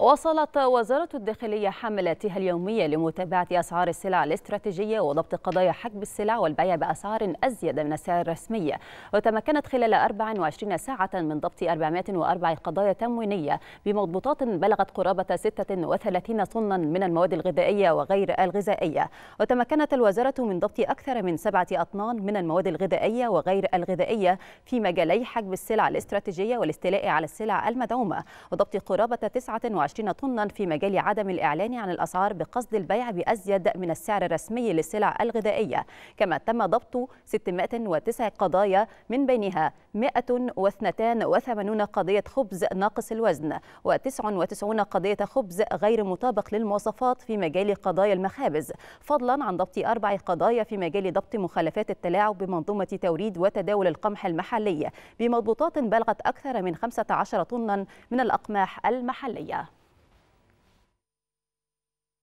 وصلت وزارة الداخلية حملاتها اليومية لمتابعة أسعار السلع الاستراتيجية وضبط قضايا حجب السلع والبيع بأسعار أزيد من السعر الرسمي وتمكنت خلال 24 ساعة من ضبط 404 قضايا تموينية بمضبوطات بلغت قرابة 36 طنا من المواد الغذائية وغير الغذائية وتمكنت الوزارة من ضبط أكثر من سبعة أطنان من المواد الغذائية وغير الغذائية في مجالي حجب السلع الاستراتيجية والاستيلاء على السلع المدعومة وضبط قرابة 29 25 طنا في مجال عدم الإعلان عن الأسعار بقصد البيع بأزيد من السعر الرسمي للسلع الغذائية كما تم ضبط 609 قضايا من بينها 182 قضية خبز ناقص الوزن و99 قضية خبز غير مطابق للمواصفات في مجال قضايا المخابز فضلا عن ضبط أربع قضايا في مجال ضبط مخالفات التلاعب بمنظومة توريد وتداول القمح المحلي بمضبوطات بلغت أكثر من 15 طنا من الأقماح المحلية